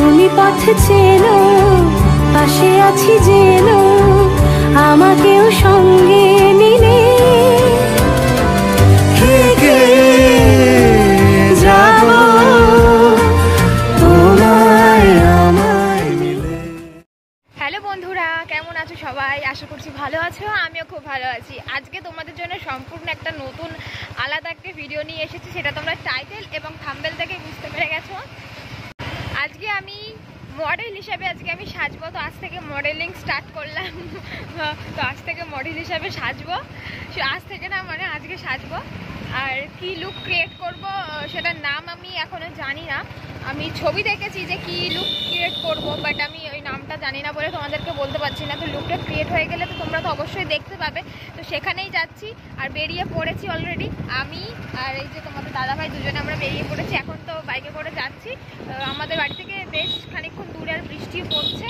তুমি পথ চেনো পাশে আছি যেন আমাকেও সঙ্গে নিলে সবাই আশা করছি ভালো আছো আমিও খুব ভালো আছি আজকে তোমাদের জন্য সম্পূর্ণ একটা নতুন আলাদা একটা ভিডিও নিয়ে এসেছি সেটা তোমরা টাইটেল এবং থাম্বেল থেকে বুঝতে পেরে গেছো আজকে আমি মডেল হিসাবে আজকে আমি সাজবো তো আজ থেকে মডেলিং স্টার্ট করলাম তো আজ থেকে মডেল হিসাবে সাজবো আজ থেকে না মানে আজকে সাজবো আর কি লুক ক্রিয়েট করব সেটার নাম আমি এখনও জানি না আমি ছবি দেখেছি যে কি লুক ক্রিয়েট করব বাট আমি ওই নামটা জানি না বলে তোমাদেরকে বলতে পারছি না তো লুকটা ক্রিয়েট হয়ে গেলে তো তোমরা তো অবশ্যই দেখতে পাবে তো সেখানেই যাচ্ছি আর বেরিয়ে পড়েছি অলরেডি আমি আর এই যে তোমাদের দাদাভাই দুজনে আমরা বেরিয়ে পড়েছি এখন তো বাইকে করে যাচ্ছি আমাদের বাড়ি থেকে বেশ খানিক্ষণ দূরে আর বৃষ্টিও পড়ছে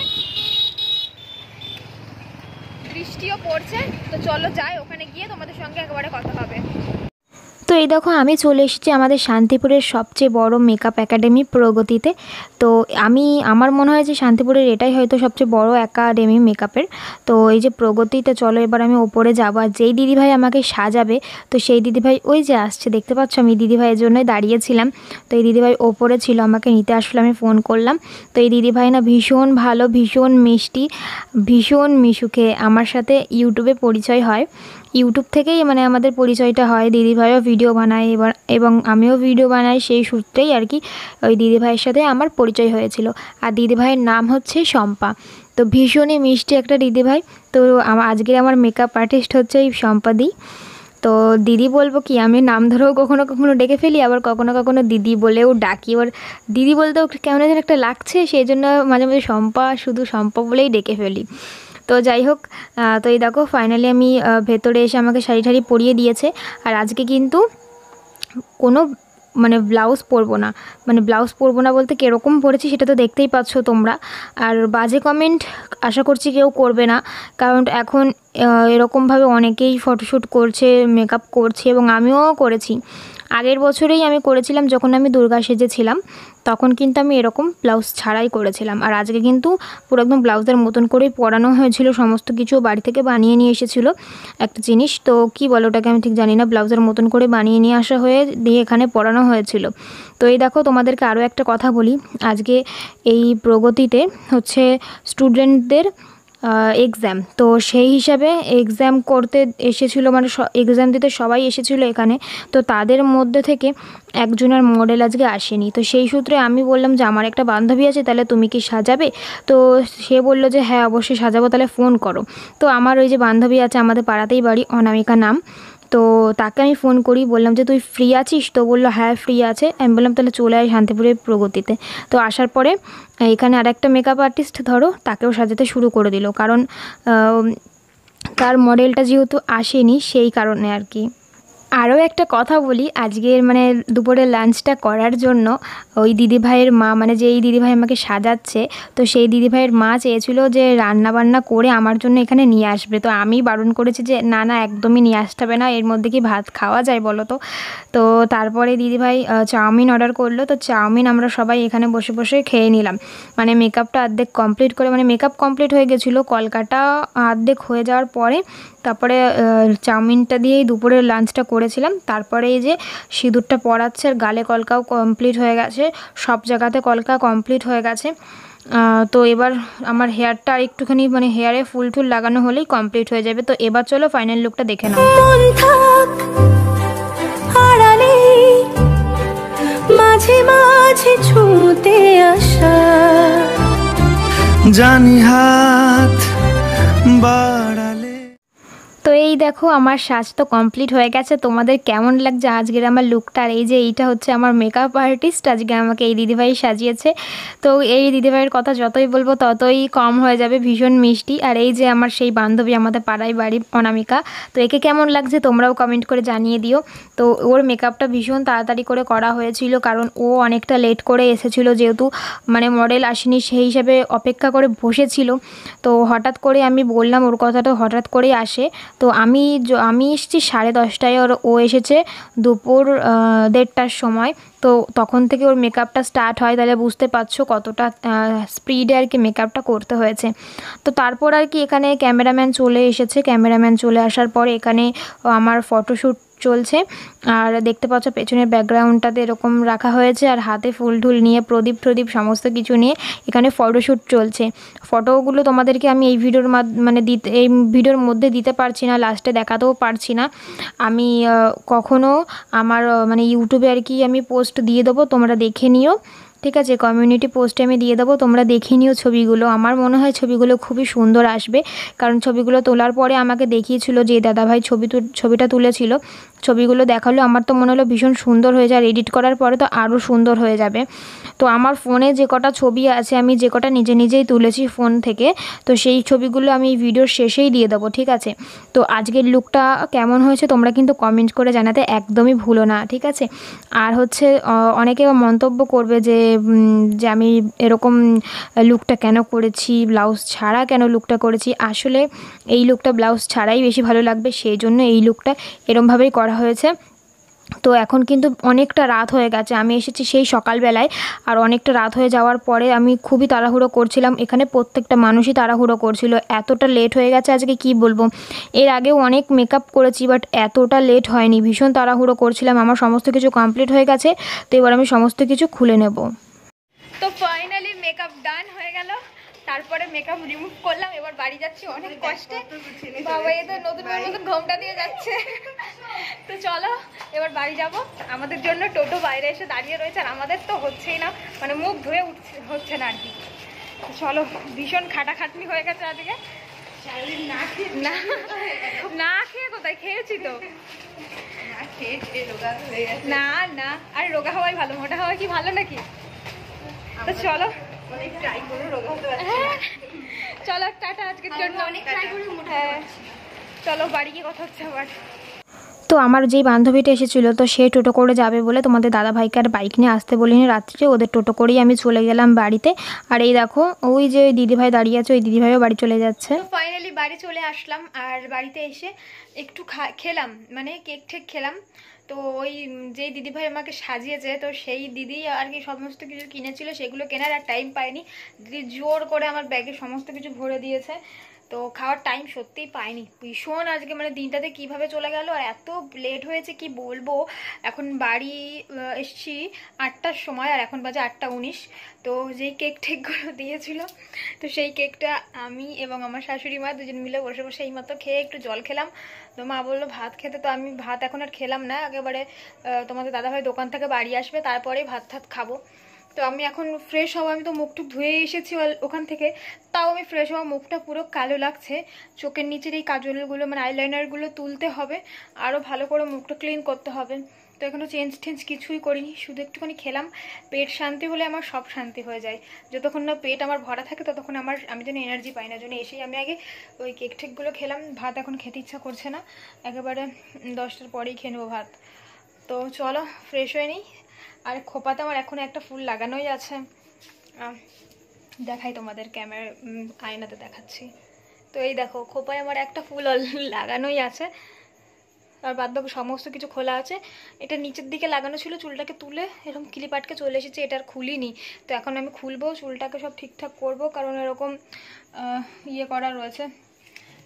বৃষ্টিও পড়ছে তো চলো যাই ওখানে গিয়ে তোমাদের সঙ্গে একবারে কথা হবে তো এই দেখো আমি চলে এসেছি আমাদের শান্তিপুরের সবচেয়ে বড় মেকআপ একাডেমি প্রগতিতে তো আমি আমার মনে হয় যে শান্তিপুরের এটাই হয়তো সবচেয়ে বড় একাডেমি মেকআপের তো এই যে প্রগতিতে চলো এবার আমি ওপরে যাবো আর যেই দিদিভাই আমাকে সাজাবে তো সেই দিদিভাই ওই যে আসছে দেখতে পাচ্ছ আমি দিদিভাইয়ের জন্যই দাঁড়িয়েছিলাম তো এই দিদিভাই ওপরে ছিল আমাকে নিতে আসলে আমি ফোন করলাম তো এই দিদিভাই না ভীষণ ভালো ভীষণ মিষ্টি ভীষণ মিশুকে আমার সাথে ইউটিউবে পরিচয় হয় ইউটিউব থেকেই মানে আমাদের পরিচয়টা হয় দিদিভাইও ভিডিও বানায় এবার এবং আমিও ভিডিও বানাই সেই সূত্রেই আর কি ওই দিদিভাইয়ের সাথে আমার পরিচয় হয়েছিল আর দিদিভাইয়ের নাম হচ্ছে শম্পা তো ভীষণই মিষ্টি একটা দিদিভাই তো আজকের আমার মেকআপ আর্টিস্ট হচ্ছে এই শম্পাদি তো দিদি বলবো কি আমি নাম ধরেও কখনো কখনো ডেকে ফেলি আবার কখনো কখনো দিদি বলেও ডাকি আবার দিদি বলতেও কেমন যেন একটা লাগছে সেই জন্য মাঝে মাঝে শম্পা শুধু শম্পা বলেই ডেকে ফেলি তো যাই হোক তো এই দেখো ফাইনালি আমি ভেতরে এসে আমাকে শাড়ি ঠাড়ি পরিয়ে দিয়েছে আর আজকে কিন্তু কোনো মানে ব্লাউজ পরবো না মানে ব্লাউজ পরবো না বলতে কীরকম পরেছি সেটা তো দেখতেই পাচ্ছ তোমরা আর বাজে কমেন্ট আশা করছি কেউ করবে না কারণ এখন এরকমভাবে অনেকেই ফটোশ্যুট করছে মেকআপ করছে এবং আমিও করেছি আগের বছরেই আমি করেছিলাম যখন আমি দুর্গা সেজেছিলাম তখন কিন্তু আমি এরকম ব্লাউজ ছাড়াই করেছিলাম আর আজকে কিন্তু পুরো একদম ব্লাউজের মতন করেই পরানো হয়েছিল সমস্ত কিছু বাড়ি থেকে বানিয়ে নিয়ে এসেছিল একটা জিনিস তো কি বলো ওটাকে আমি ঠিক জানি না ব্লাউজের মতন করে বানিয়ে নিয়ে আসা হয়ে দিয়ে এখানে পরানো হয়েছিল তো এই দেখো তোমাদেরকে আরও একটা কথা বলি আজকে এই প্রগতিতে হচ্ছে স্টুডেন্টদের এক্সাম তো সেই হিসাবে এক্সাম করতে এসেছিল মানে এক্সাম দিতে সবাই এসেছিল এখানে তো তাদের মধ্যে থেকে একজনের মডেল আজকে আসেনি তো সেই সূত্রে আমি বললাম যে আমার একটা বান্ধবী আছে তাহলে তুমি কি সাজাবে তো সে বলল যে হ্যাঁ অবশ্যই সাজাবো তাহলে ফোন করো তো আমার ওই যে বান্ধবী আছে আমাদের পাড়াতেই বাড়ি অনামিকা নাম তো তাকে আমি ফোন করি বললাম যে তুই ফ্রি আছিস তো বলল হ্যাঁ ফ্রি আছে আমি বললাম তাহলে চলে আয় শান্তিপুরের প্রগতিতে তো আসার পরে এখানে আর একটা মেকআপ আর্টিস্ট ধরো তাকেও সাজাতে শুরু করে দিল কারণ তার মডেলটা যেহেতু আসেনি সেই কারণে আর কি আরও একটা কথা বলি আজকের মানে দুপুরের লাঞ্চটা করার জন্য ওই দিদিভাইয়ের মা মানে যে এই দিদিভাই আমাকে সাজাচ্ছে তো সেই দিদিভাইয়ের মা চেয়েছিল যে রান্না বান্না করে আমার জন্য এখানে নিয়ে আসবে তো আমি বারণ করেছি যে না না একদমই নিয়ে আসতে হবে না এর মধ্যে কি ভাত খাওয়া যায় বলো তো তো তারপরে দিদিভাই চাউমিন অর্ডার করলো তো চাউমিন আমরা সবাই এখানে বসে বসে খেয়ে নিলাম মানে মেকআপটা অর্ধেক কমপ্লিট করে মানে মেকআপ কমপ্লিট হয়ে গেছিলো কলকাটা অর্ধেক হয়ে যাওয়ার পরে তারপরে চাউমিনটা দিয়েই দুপুরের লাঞ্চটা করে করেছিলাম তারপরে এই যে সিঁদুরটা পরাচ্ছে আর গালে কলকাও কমপ্লিট হয়ে গেছে সব জায়গাতে কলকা কমপ্লিট হয়ে গেছে তো এবার আমার হেয়ারটা আর একটুখানি মানে হেয়ারে ফুল টুল লাগানো হলেই কমপ্লিট হয়ে যাবে তো এবার চলো ফাইনাল লুকটা দেখে নাও মাঝে মাঝে ছুঁতে আসা জানি হাত বা এই দেখো আমার সাজ তো কমপ্লিট হয়ে গেছে তোমাদের কেমন লাগছে আজকের আমার লুকটা আর এই যে এইটা হচ্ছে আমার মেকআপ আর্টিস্ট আজকে আমাকে এই দিদিভাই সাজিয়েছে তো এই দিদিভাইয়ের কথা যতই বলবো ততই কম হয়ে যাবে ভীষণ মিষ্টি আর এই যে আমার সেই বান্ধবী আমাদের পাড়ায় বাড়ি অনামিকা তো একে কেমন লাগছে তোমরাও কমেন্ট করে জানিয়ে দিও তো ওর মেকআপটা ভীষণ তাড়াতাড়ি করে করা হয়েছিল কারণ ও অনেকটা লেট করে এসেছিল যেহেতু মানে মডেল আসেনি সেই হিসাবে অপেক্ষা করে বসেছিল তো হঠাৎ করে আমি বললাম ওর কথাটা হঠাৎ করেই আসে তো আমি আমি এসেছি সাড়ে দশটায় ওর ও এসেছে দুপুর দেড়টার সময় তো তখন থেকে ওর মেকআপটা স্টার্ট হয় তাহলে বুঝতে পারছো কতটা স্পিডে আর কি মেকআপটা করতে হয়েছে তো তারপর আর কি এখানে ক্যামেরাম্যান চলে এসেছে ক্যামেরাম্যান চলে আসার পর এখানে আমার ফটোশ্যুট চলছে আর দেখতে পাচ্ছ পেছনের ব্যাকগ্রাউন্ডটাতে এরকম রাখা হয়েছে আর হাতে ফুল ঢুল নিয়ে প্রদীপ প্রদীপ সমস্ত কিছু নিয়ে এখানে ফটোশ্যুট চলছে ফটোগুলো তোমাদেরকে আমি এই ভিডিওর মানে দিতে এই ভিডিওর মধ্যে দিতে পারছি না লাস্টে দেখাতেও পারছি না আমি কখনো আমার মানে ইউটিউবে আর কি আমি পোস্ট দিয়ে দেবো তোমরা দেখে নিও ঠিক আছে কমিউনিটি পোস্টে আমি দিয়ে দেবো তোমরা দেখে নিও ছবিগুলো আমার মনে হয় ছবিগুলো খুবই সুন্দর আসবে কারণ ছবিগুলো তোলার পরে আমাকে দেখিয়েছিল যে দাদাভাই ছবি ছবিটা তুলেছিল ছবিগুলো দেখালো আমার তো মনে হলো ভীষণ সুন্দর হয়ে যায় এডিট করার পরে তো আরও সুন্দর হয়ে যাবে তো আমার ফোনে যে কটা ছবি আছে আমি যে কটা নিজে নিজেই তুলেছি ফোন থেকে তো সেই ছবিগুলো আমি ভিডিওর শেষেই দিয়ে দেবো ঠিক আছে তো আজকের লুকটা কেমন হয়েছে তোমরা কিন্তু কমেন্ট করে জানাতে একদমই ভুলো না ঠিক আছে আর হচ্ছে অনেকে মন্তব্য করবে যে যে আমি এরকম লুকটা কেন করেছি ব্লাউজ ছাড়া কেন লুকটা করেছি আসলে এই লুকটা ব্লাউজ ছাড়াই বেশি ভালো লাগবে সেই জন্য এই লুকটা এরমভাবেই করা হয়েছে তো এখন কিন্তু অনেকটা রাত হয়ে গেছে আমি এসেছি সেই সকালবেলায় আর অনেকটা রাত হয়ে যাওয়ার পরে আমি খুবই তাড়াহুড়ো করছিলাম এখানে প্রত্যেকটা মানুষই তাড়াহুড়ো করছিল এতটা লেট হয়ে গেছে আজকে কি বলবো এর আগেও অনেক মেকআপ করেছি বাট এতটা লেট হয়নি ভীষণ তাড়াহুড়ো করছিলাম আমার সমস্ত কিছু কমপ্লিট হয়ে গেছে তো এবার আমি সমস্ত কিছু খুলে নেব তো ফাইনালি মেকআপ ডান হয়ে গেল তারপরে মেকআপ রিমুভ করলাম এবার বাড়ি যাচ্ছি অনেক কষ্টে বাবা এ তো নতুন নতুন ঘোমটা দিয়ে যাচ্ছে তো চলো এবার বাড়ি যাব আমাদের জন্য টোটো বাইরে এসে দাঁড়িয়ে রয়েছে আর আমাদের তো হচ্ছেই না মানে মুখ ধুয়ে উঠছে হচ্ছে না আর কি চলো ভীষণ খাটাখাটনি হয়ে গেছে আজকে না খেয়ে কোথায় খেয়েছি তো না না আর রোগা হওয়াই ভালো মোটা হওয়া কি ভালো নাকি তো চলো হ্যাঁ। চলো টাটা আজকের জন্য অনেক ট্রাই হ্যাঁ। করে মোটা চলো বাড়ি গিয়ে কথা হচ্ছে আবার তো আমার যেই বান্ধবীটা এসেছিল তো সে টোটো করে যাবে বলে তোমাদের দাদা ভাইকে আর বাইক নিয়ে আসতে বলিনি রাত্রিতে ওদের টোটো করেই আমি চলে গেলাম বাড়িতে আর এই দেখো ওই যে দিদিভাই দাঁড়িয়ে আছে ওই দিদিভাইও বাড়ি চলে যাচ্ছে ফাইনালি বাড়ি চলে আসলাম আর বাড়িতে এসে একটু খেলাম মানে কেক ঠেক খেলাম তো ওই যে দিদিভাই আমাকে সাজিয়েছে তো সেই দিদি আর কি সমস্ত কিছু কিনেছিল সেগুলো কেনার আর টাইম পায়নি দিদি জোর করে আমার ব্যাগে সমস্ত কিছু ভরে দিয়েছে তো খাওয়ার টাইম সত্যিই পাইনি ভীষণ আজকে মানে দিনটাতে কিভাবে চলে গেল আর এত লেট হয়েছে কি বলবো এখন বাড়ি এসছি আটটার সময় আর এখন বাজে আটটা উনিশ তো যেই কেক টেকগুলো দিয়েছিল তো সেই কেকটা আমি এবং আমার শাশুড়ি মা দুজন মিলে বসে বসে এই মাত্র খেয়ে একটু জল খেলাম তো মা বললো ভাত খেতে তো আমি ভাত এখন আর খেলাম না একেবারে তোমাদের দাদাভাই দোকান থেকে বাড়ি আসবে তারপরেই ভাত ঠাত খাবো তো আমি এখন ফ্রেশ হবো আমি তো মুখ টুক ধুয়ে এসেছি ওখান থেকে তাও আমি ফ্রেশ হওয়া মুখটা পুরো কালো লাগছে চোখের নিচের এই কাজলগুলো মানে আইলাইনারগুলো তুলতে হবে আরও ভালো করে মুখটা ক্লিন করতে হবে তো এখনও চেঞ্জ টেঞ্জ কিছুই করিনি শুধু একটুখানি খেলাম পেট শান্তি হলে আমার সব শান্তি হয়ে যায় যতক্ষণ না পেট আমার ভরা থাকে ততক্ষণ আমার আমি যেন এনার্জি পাই না জন্য এসেই আমি আগে ওই কেক ঠেকগুলো খেলাম ভাত এখন খেতে ইচ্ছা করছে না একেবারে দশটার পরেই খেয়ে নেবো ভাত তো চলো ফ্রেশ হয়ে নিই আর খোপাতে আমার এখন একটা ফুল লাগানোই আছে দেখাই তোমাদের ক্যামেরা আয়নাতে দেখাচ্ছি তো এই দেখো খোপায় আমার একটা ফুল লাগানোই আছে আর বাদ বাকি সমস্ত কিছু খোলা আছে এটা নিচের দিকে লাগানো ছিল চুলটাকে তুলে এরকম কিলিপাটকে চলে এসেছে এটা আর খুলিনি তো এখন আমি খুলবো চুলটাকে সব ঠিকঠাক করব কারণ এরকম ইয়ে করা রয়েছে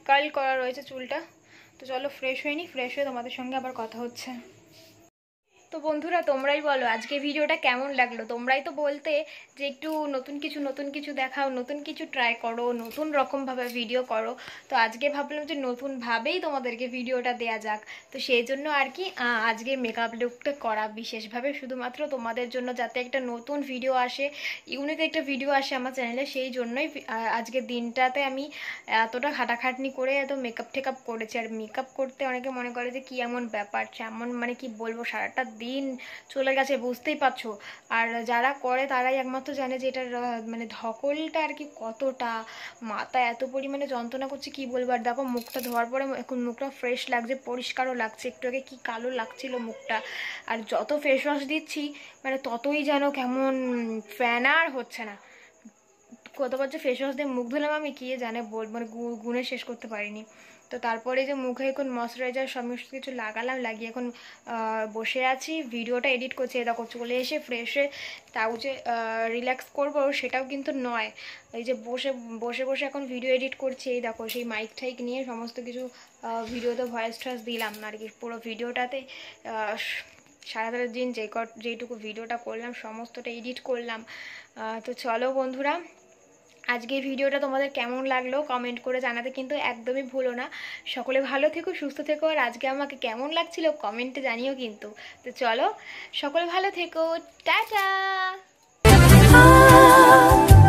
কার্ল করা রয়েছে চুলটা তো চলো ফ্রেশ হয়ে নি ফ্রেশ হয়ে তোমাদের সঙ্গে আবার কথা হচ্ছে তো বন্ধুরা তোমরাই বলো আজকে ভিডিওটা কেমন লাগলো তোমরাই তো বলতে যে একটু নতুন কিছু নতুন কিছু দেখাও নতুন কিছু ট্রাই করো নতুন রকমভাবে ভিডিও করো তো আজকে ভাবলাম যে নতুনভাবেই তোমাদেরকে ভিডিওটা দেয়া যাক তো সেই জন্য আর কি আজকে মেকআপ লুকটা করা বিশেষভাবে শুধুমাত্র তোমাদের জন্য যাতে একটা নতুন ভিডিও আসে ইউনিক একটা ভিডিও আসে আমার চ্যানেলে সেই জন্যই আজকে দিনটাতে আমি এতটা খাটাখাটনি করে এত মেকআপ ঠেকআপ করেছি আর মেকআপ করতে অনেকে মনে করে যে কী এমন ব্যাপার এমন মানে কি বলবো সারাটা দিন চলে গেছে বুঝতেই পারছো আর যারা করে তারাই একমাত্র জানে যে এটার মানে ধকলটা আর কি কতটা মাথা এত পরিমাণে যন্ত্রণা করছে কি বলবো আর দেখো মুখটা ধোয়ার পরে এখন মুখটা ফ্রেশ লাগছে পরিষ্কারও লাগছে একটু আগে কি কালো লাগছিল মুখটা আর যত ফেস ওয়াশ দিচ্ছি মানে ততই যেন কেমন ফ্যান আর হচ্ছে না কতবার যে ফেস ওয়াশ দিয়ে মুখ ধুলাম আমি কি জানে বল মানে গুণে শেষ করতে পারিনি তো তারপরে যে মুখে এখন ময়শ্চারাইজার সমস্ত কিছু লাগালাম লাগিয়ে এখন বসে আছি ভিডিওটা এডিট করছি এটা করছি বলে এসে ফ্রেশে তাও যে রিল্যাক্স করবো সেটাও কিন্তু নয় এই যে বসে বসে বসে এখন ভিডিও এডিট করছি এই দেখো সেই মাইক ঠাইক নিয়ে সমস্ত কিছু ভিডিওতে ভয়েস টয়েস দিলাম আর কি পুরো ভিডিওটাতে সারা দিন যে যেইটুকু ভিডিওটা করলাম সমস্তটা এডিট করলাম তো চলো বন্ধুরা আজকের ভিডিওটা তোমাদের কেমন লাগলো কমেন্ট করে জানাতে কিন্তু একদমই ভুলো না সকলে ভালো থেকো সুস্থ থেকো আর আজকে আমাকে কেমন লাগছিল কমেন্টে জানিও কিন্তু তো চলো সকলে ভালো থেকো টাটা